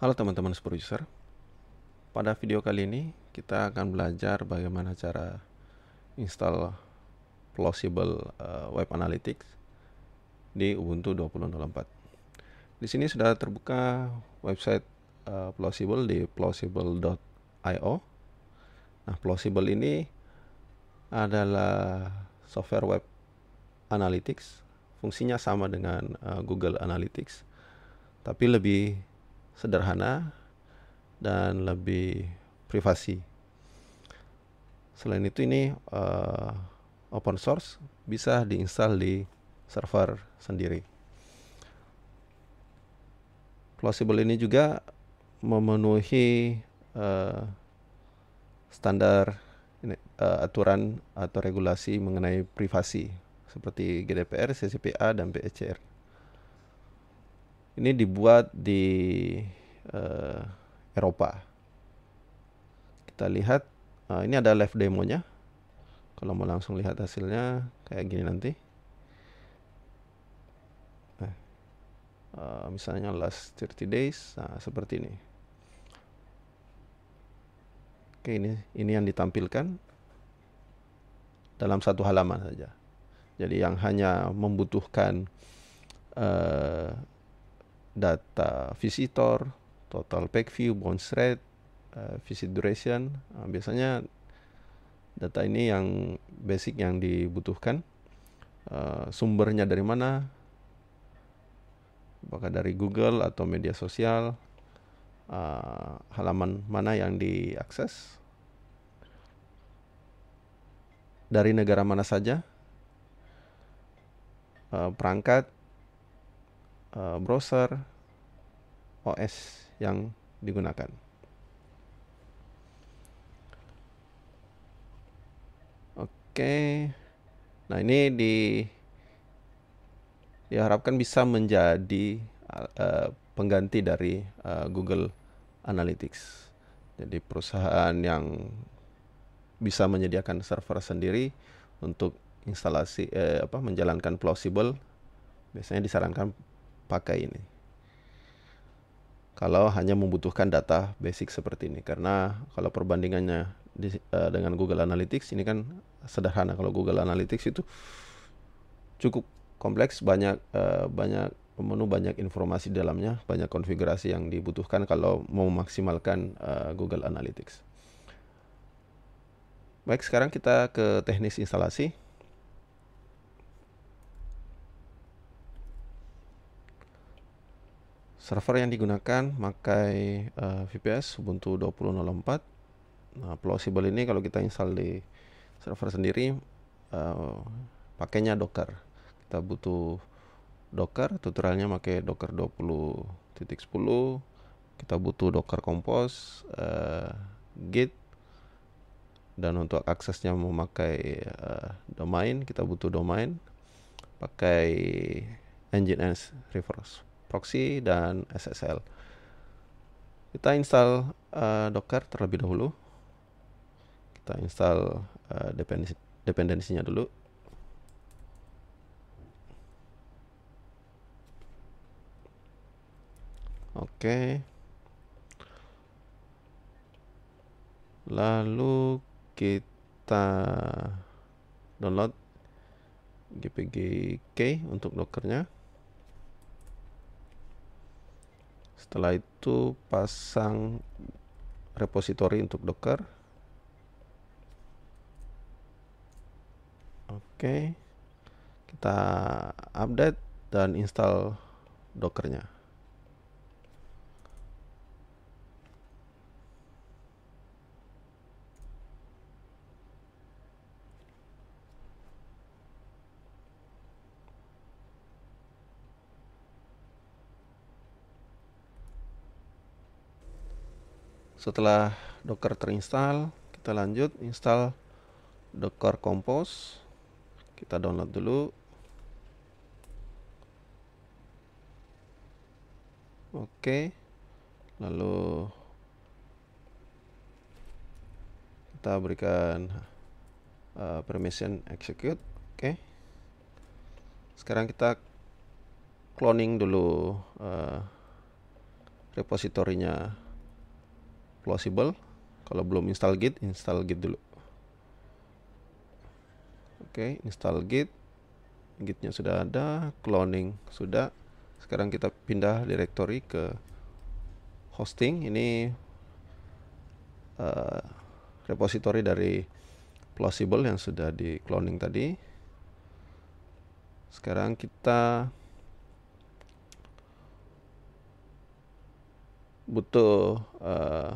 Halo teman-teman user Pada video kali ini kita akan belajar bagaimana cara install plausible uh, web analytics di Ubuntu 20.04. Di sini sudah terbuka website uh, plausible di plausible.io. Nah, plausible ini adalah software web analytics. Fungsinya sama dengan uh, Google Analytics, tapi lebih sederhana dan lebih privasi. Selain itu ini uh, open source bisa diinstal di server sendiri. Plausible ini juga memenuhi uh, standar uh, aturan atau regulasi mengenai privasi seperti GDPR, CCPA, dan PECR. Ini dibuat di uh, Eropa. Kita lihat uh, ini ada live demonya. Kalau mau langsung lihat hasilnya kayak gini nanti. uh, misalnya last 30 days, nah, seperti ini. Oke ini ini yang ditampilkan dalam satu halaman saja. Jadi yang hanya membutuhkan uh, data visitor, total pack view, bounce rate, uh, visit duration. Uh, biasanya data ini yang basic yang dibutuhkan. Uh, sumbernya dari mana? Apakah dari Google atau media sosial? Uh, halaman mana yang diakses? Dari negara mana saja? Uh, perangkat, uh, browser, OS yang digunakan. Oke. Nah, ini di diharapkan bisa menjadi uh, pengganti dari uh, Google Analytics. Jadi perusahaan yang bisa menyediakan server sendiri untuk instalasi eh, apa menjalankan plausible biasanya disarankan pakai ini kalau hanya membutuhkan data basic seperti ini karena kalau perbandingannya di, uh, dengan Google Analytics ini kan sederhana kalau Google Analytics itu cukup kompleks banyak uh, banyak menu banyak informasi di dalamnya banyak konfigurasi yang dibutuhkan kalau mau memaksimalkan uh, Google Analytics baik sekarang kita ke teknis instalasi Server yang digunakan pakai uh, eh, VPS Ubuntu 20.04. Nah, plausible ini kalau kita install di server sendiri uh, pakainya Docker. Kita butuh Docker, tutorialnya pakai Docker 20.10. Kita butuh Docker Compose, uh, Git dan untuk aksesnya memakai uh, domain, kita butuh domain pakai nginx reverse proxy dan SSL. Kita install uh, Docker terlebih dahulu. Kita install uh, dependensi dependensinya dulu. Oke. Lalu kita download GPG gpgk untuk dockernya. setelah itu pasang repository untuk docker oke kita update dan install dockernya setelah docker terinstall kita lanjut install docker compose kita download dulu oke lalu kita berikan uh, permission execute oke sekarang kita cloning dulu uh, repositorinya plausible kalau belum install git install git dulu oke install git gitnya sudah ada cloning sudah sekarang kita pindah directory ke hosting ini uh, repository dari plausible yang sudah di cloning tadi sekarang kita butuh uh,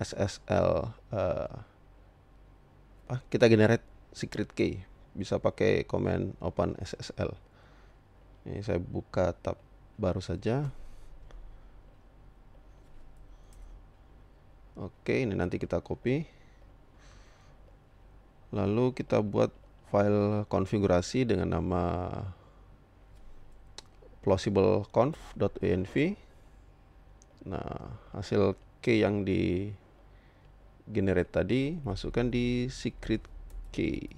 SSL uh, eh, ah, kita generate secret key bisa pakai command open SSL ini saya buka tab baru saja oke ini nanti kita copy lalu kita buat file konfigurasi dengan nama plausibleconf.env nah hasil key yang di generate tadi masukkan di secret key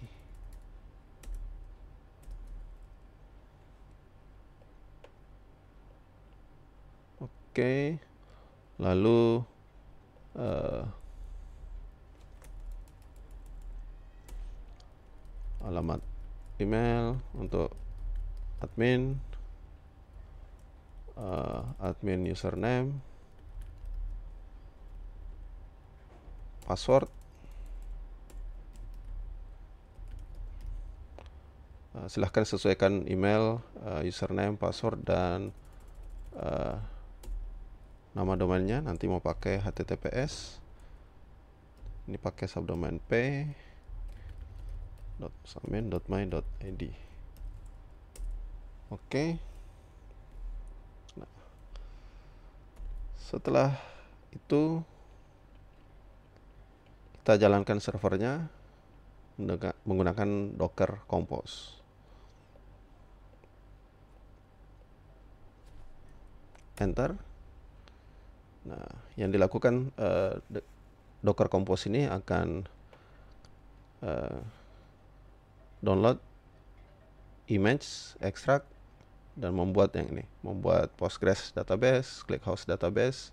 oke okay. lalu uh, alamat email untuk admin uh, admin username password eh, silahkan sesuaikan email eh, username password dan eh, nama domainnya nanti mau pakai https ini pakai subdomain p .samin.my.id oke okay. nah, setelah itu kita jalankan servernya menggunakan docker compose enter nah yang dilakukan uh, docker compose ini akan uh, download image extract dan membuat yang ini membuat postgres database clickhouse database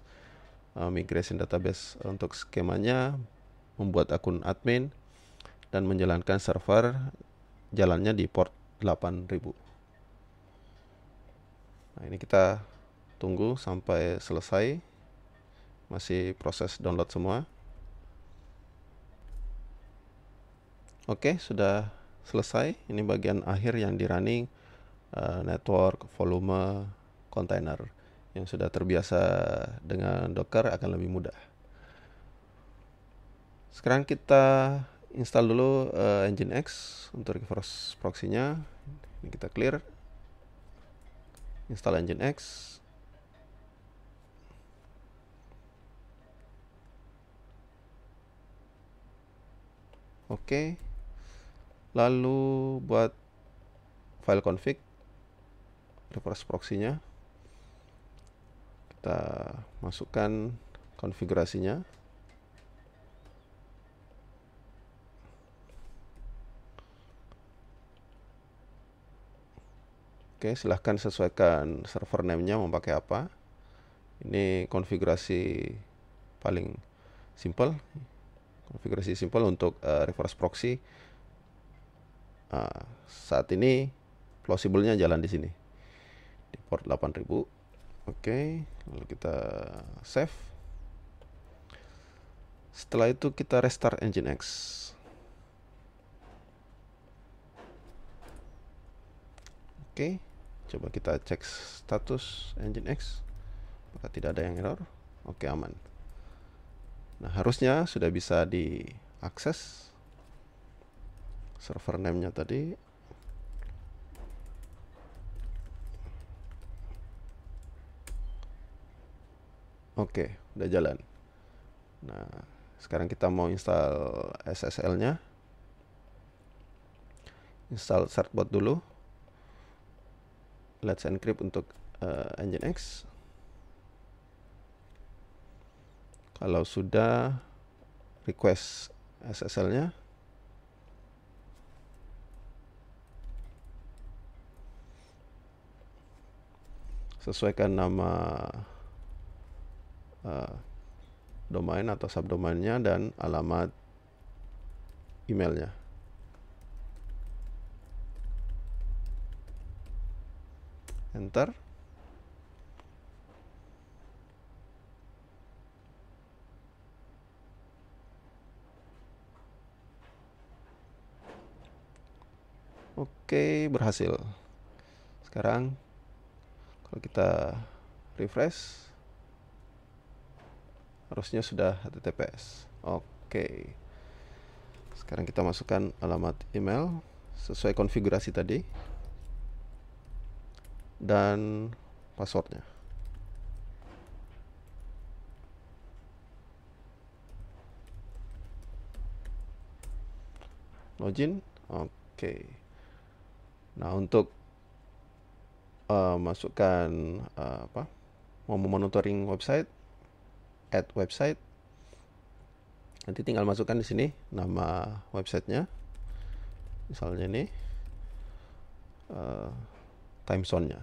uh, migration database untuk skemanya membuat akun admin dan menjalankan server jalannya di port 8000. Nah, ini kita tunggu sampai selesai. Masih proses download semua. Oke, sudah selesai. Ini bagian akhir yang di running uh, eh, network, volume, container. Yang sudah terbiasa dengan Docker akan lebih mudah sekarang kita install dulu uh, engine X untuk reverse proxy-nya. Ini kita clear. Install engine X. Oke. Okay. Lalu buat file config reverse proxy-nya. Kita masukkan konfigurasinya. Oke, silahkan sesuaikan server name-nya mau pakai apa. Ini konfigurasi paling simple. Konfigurasi simple untuk uh, reverse proxy. Uh, saat ini plausible-nya jalan di sini. Di port 8000. Oke, lalu kita save. Setelah itu kita restart Nginx. Oke. Okay coba kita cek status engine X maka tidak ada yang error oke aman nah harusnya sudah bisa diakses server name-nya tadi oke udah jalan nah sekarang kita mau install SSL-nya install certbot dulu let's encrypt untuk uh, eh, nginx kalau sudah request SSL-nya sesuaikan nama uh, domain atau subdomainnya dan alamat emailnya enter Oke, berhasil. Sekarang kalau kita refresh harusnya sudah HTTPS. Oke. Sekarang kita masukkan alamat email sesuai konfigurasi tadi dan passwordnya. Login, oke. Okay. Nah untuk uh, masukkan uh, apa? Mau monitoring website, add website. Nanti tinggal masukkan di sini nama websitenya, misalnya ini. Uh, time nya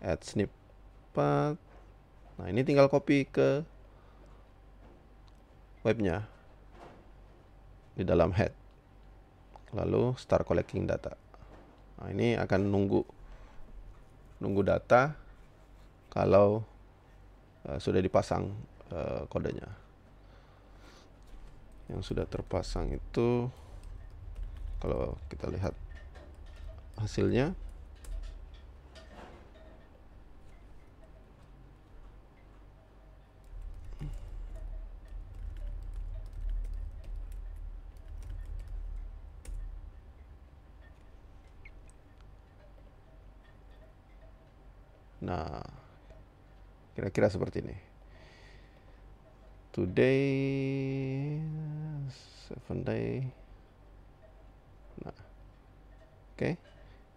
Add snippet. Nah, ini tinggal copy ke webnya di dalam head. Lalu start collecting data. Nah, ini akan nunggu nunggu data kalau uh, sudah dipasang uh, kodenya. Yang sudah terpasang itu kalau kita lihat hasilnya Nah, kira-kira seperti ini. Today, seven day. Nah, oke. Okay.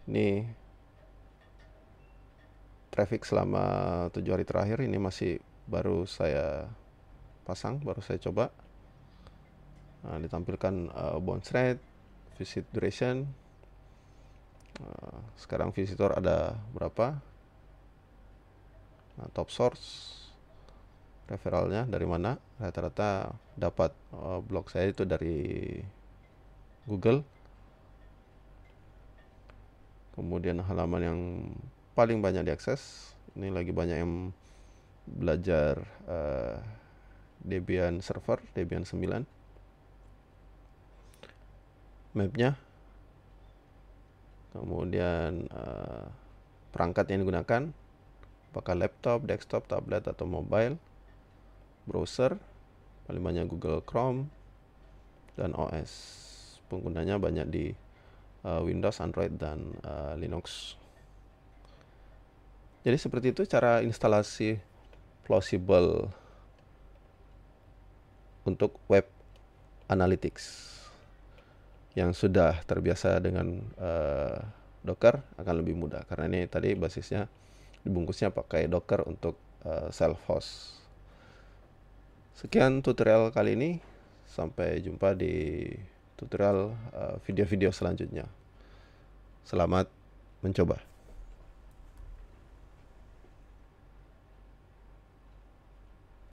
Ini traffic selama tujuh hari terakhir ini masih baru saya pasang, baru saya coba. Nah, ditampilkan uh, bounce rate, visit duration. Uh, sekarang visitor ada berapa? nah, top source referralnya dari mana rata-rata dapat uh, blog saya itu dari Google kemudian halaman yang paling banyak diakses ini lagi banyak yang belajar uh, Debian server Debian 9 mapnya kemudian uh, perangkat yang digunakan apakah laptop, desktop, tablet atau mobile, browser, paling banyak Google Chrome dan OS. Penggunanya banyak di uh, Windows, Android dan uh, Linux. Jadi seperti itu cara instalasi plausible untuk web analytics. Yang sudah terbiasa dengan uh, Docker akan lebih mudah karena ini tadi basisnya dibungkusnya pakai docker untuk uh, eh, self host sekian tutorial kali ini sampai jumpa di tutorial eh, video-video uh, video -video selanjutnya selamat mencoba